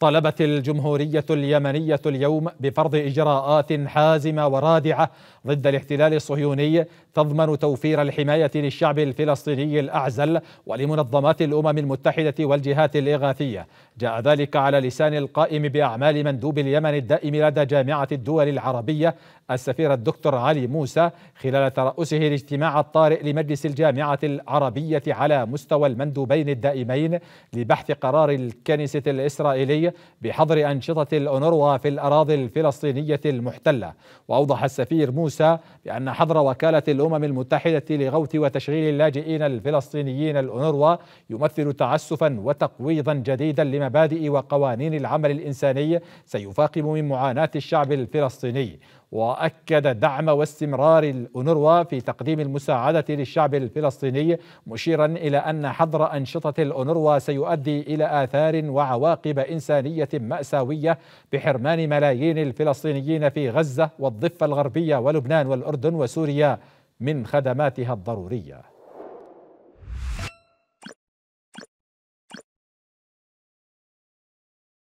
طالبت الجمهورية اليمنية اليوم بفرض إجراءات حازمة ورادعة ضد الاحتلال الصهيوني تضمن توفير الحماية للشعب الفلسطيني الأعزل ولمنظمات الأمم المتحدة والجهات الإغاثية جاء ذلك على لسان القائم بأعمال مندوب اليمن الدائم لدى جامعة الدول العربية السفير الدكتور علي موسى خلال ترأسه الاجتماع الطارئ لمجلس الجامعة العربية على مستوى المندوبين الدائمين لبحث قرار الكنيسة الإسرائيلي بحظر أنشطة الأونروا في الأراضي الفلسطينية المحتلة وأوضح السفير موسى بأن حظر وكالة الأمم المتحدة لغوث وتشغيل اللاجئين الفلسطينيين الأونروا يمثل تعسفا وتقويضا جديدا لما مبادئ وقوانين العمل الإنساني سيفاقم من معاناة الشعب الفلسطيني وأكد دعم واستمرار الأنروا في تقديم المساعدة للشعب الفلسطيني مشيرا إلى أن حظر أنشطة الأنروا سيؤدي إلى آثار وعواقب إنسانية مأساوية بحرمان ملايين الفلسطينيين في غزة والضفة الغربية ولبنان والأردن وسوريا من خدماتها الضروريه